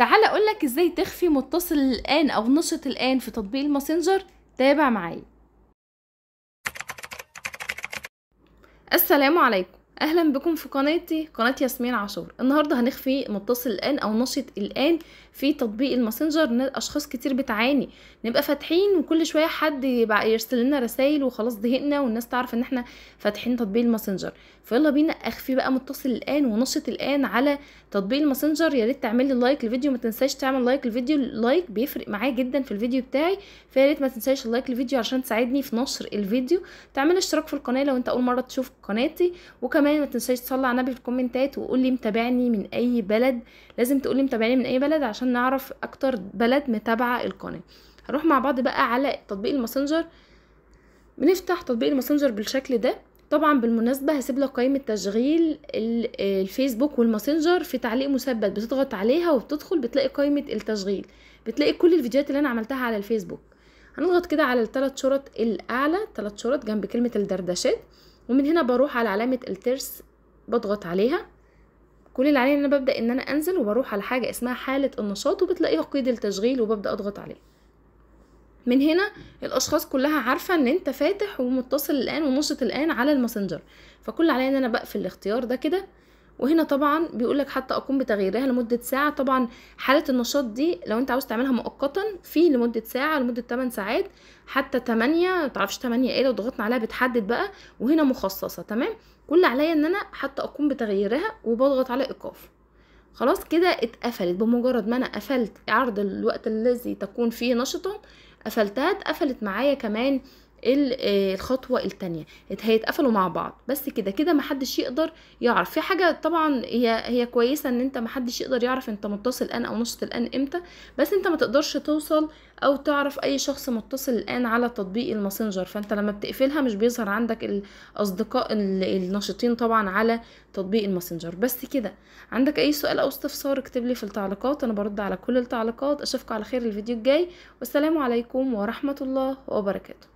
تعال اقول لك ازاي تخفي متصل الان او نشط الان في تطبيق الماسنجر تابع معايا السلام عليكم اهلا بكم في قناتي قناه ياسمين عاشور النهارده هنخفي متصل الان او نشط الان في تطبيق الماسنجر اشخاص كتير بتعاني نبقى فاتحين وكل شويه حد يبقى يرسل لنا رسائل وخلاص ضهقنا والناس تعرف ان احنا فاتحين تطبيق الماسنجر فيلا بينا اخفي بقى متصل الان ونشط الان على تطبيق الماسنجر يا ريت تعمل لي لايك للفيديو ما تنساش تعمل لايك للفيديو لايك بيفرق معايا جدا في الفيديو بتاعي فيا ريت ما تنساش اللايك للفيديو عشان تساعدني في نشر الفيديو تعمل اشتراك في القناه لو انت اول مره تشوف قناتي وكمان كمان ما تنساش تصلي على النبي في الكومنتات وقولي متابعني من اي بلد لازم تقولي متابعني من اي بلد عشان نعرف اكتر بلد متابعه القناه هنروح مع بعض بقى على تطبيق الماسنجر بنفتح تطبيق الماسنجر بالشكل ده طبعا بالمناسبه هسيب لك قائمه تشغيل الفيسبوك والماسنجر في تعليق مثبت بتضغط عليها وبتدخل بتلاقي قائمه التشغيل بتلاقي كل الفيديوهات اللي انا عملتها على الفيسبوك هنضغط كده على الثلاث شرط الاعلى ثلاث شرط جنب كلمه الدردشات ومن هنا بروح على علامة الترس بضغط عليها كل اللي عليا ان انا ببدا ان انا انزل وبروح على حاجه اسمها حاله النشاط وبتلاقيها قيد التشغيل وببدا اضغط عليه من هنا الاشخاص كلها عارفه ان انت فاتح ومتصل الان ونشط الان على الماسنجر فكل عليا ان انا بقفل الاختيار ده كده وهنا طبعا بيقولك حتى اقوم بتغييرها لمده ساعه طبعا حاله النشاط دي لو انت عاوز تعملها مؤقتا في لمده ساعه لمده 8 ساعات حتى 8 متعرفش 8 ايه لو ضغطنا عليها بتحدد بقى وهنا مخصصه تمام كل عليا ان انا حتى اقوم بتغييرها وبضغط على ايقاف خلاص كده اتقفلت بمجرد ما انا قفلت عرض الوقت الذي تكون فيه نشطه قفلتها اتقفلت معايا كمان آه، الخطوه التانية هيتقفلوا مع بعض بس كده كده محدش يقدر يعرف في حاجه طبعا هي هي كويسه ان انت محدش يقدر يعرف انت متصل الان او نصت الان امتى بس انت ما تقدرش توصل او تعرف اي شخص متصل الان على تطبيق الماسنجر فانت لما بتقفلها مش بيظهر عندك الاصدقاء الناشطين طبعا على تطبيق الماسنجر بس كده عندك اي سؤال او استفسار اكتب لي في التعليقات انا برد على كل التعليقات اشوفكم على خير الفيديو الجاي والسلام عليكم ورحمه الله وبركاته